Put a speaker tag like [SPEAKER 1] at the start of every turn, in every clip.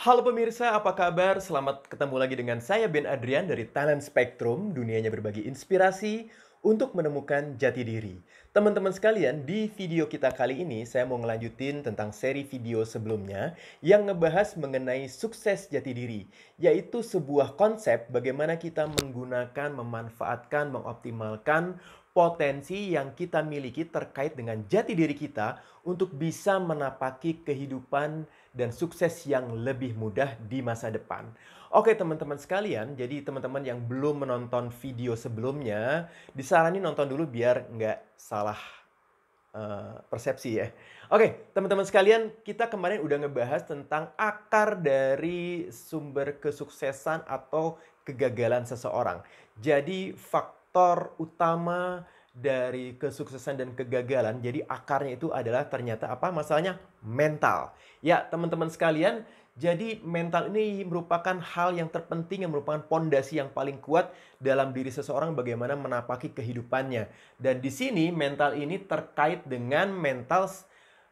[SPEAKER 1] Halo pemirsa, apa kabar? Selamat ketemu lagi dengan saya Ben Adrian dari Talent Spectrum, dunianya berbagi inspirasi untuk menemukan jati diri. Teman-teman sekalian, di video kita kali ini saya mau ngelanjutin tentang seri video sebelumnya yang ngebahas mengenai sukses jati diri, yaitu sebuah konsep bagaimana kita menggunakan, memanfaatkan, mengoptimalkan potensi yang kita miliki terkait dengan jati diri kita untuk bisa menapaki kehidupan dan sukses yang lebih mudah di masa depan. Oke teman-teman sekalian, jadi teman-teman yang belum menonton video sebelumnya, disarani nonton dulu biar nggak salah uh, persepsi ya. Oke, teman-teman sekalian, kita kemarin udah ngebahas tentang akar dari sumber kesuksesan atau kegagalan seseorang. Jadi faktor utama dari kesuksesan dan kegagalan. Jadi akarnya itu adalah ternyata apa? Masalahnya mental. Ya, teman-teman sekalian, jadi mental ini merupakan hal yang terpenting yang merupakan pondasi yang paling kuat dalam diri seseorang bagaimana menapaki kehidupannya. Dan di sini mental ini terkait dengan mental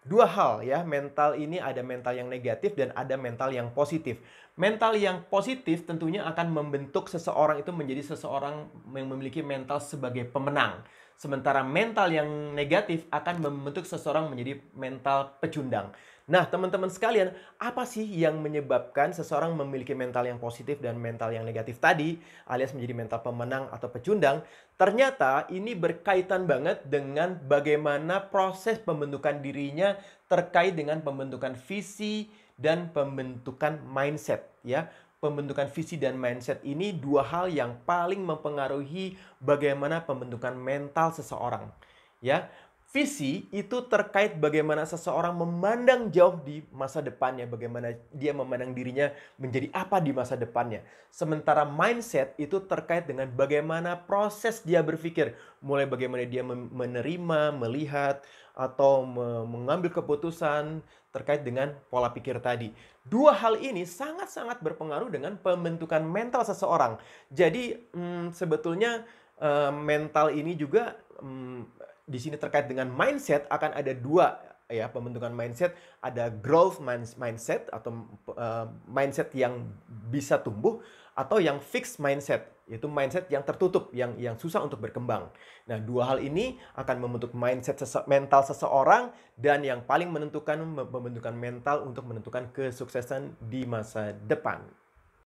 [SPEAKER 1] dua hal ya. Mental ini ada mental yang negatif dan ada mental yang positif. Mental yang positif tentunya akan membentuk seseorang itu menjadi seseorang yang memiliki mental sebagai pemenang Sementara mental yang negatif akan membentuk seseorang menjadi mental pecundang. Nah, teman-teman sekalian, apa sih yang menyebabkan seseorang memiliki mental yang positif dan mental yang negatif tadi, alias menjadi mental pemenang atau pecundang? Ternyata ini berkaitan banget dengan bagaimana proses pembentukan dirinya terkait dengan pembentukan visi dan pembentukan mindset, ya pembentukan visi dan mindset ini dua hal yang paling mempengaruhi bagaimana pembentukan mental seseorang. Ya, Visi itu terkait bagaimana seseorang memandang jauh di masa depannya, bagaimana dia memandang dirinya menjadi apa di masa depannya. Sementara mindset itu terkait dengan bagaimana proses dia berpikir, mulai bagaimana dia menerima, melihat, atau mengambil keputusan terkait dengan pola pikir tadi. Dua hal ini sangat-sangat berpengaruh dengan pembentukan mental seseorang. Jadi, hmm, sebetulnya eh, mental ini juga hmm, di sini terkait dengan mindset akan ada dua ya pembentukan mindset ada growth mindset atau uh, mindset yang bisa tumbuh atau yang fixed mindset yaitu mindset yang tertutup yang yang susah untuk berkembang. Nah, dua hal ini akan membentuk mindset sese mental seseorang dan yang paling menentukan pembentukan mental untuk menentukan kesuksesan di masa depan.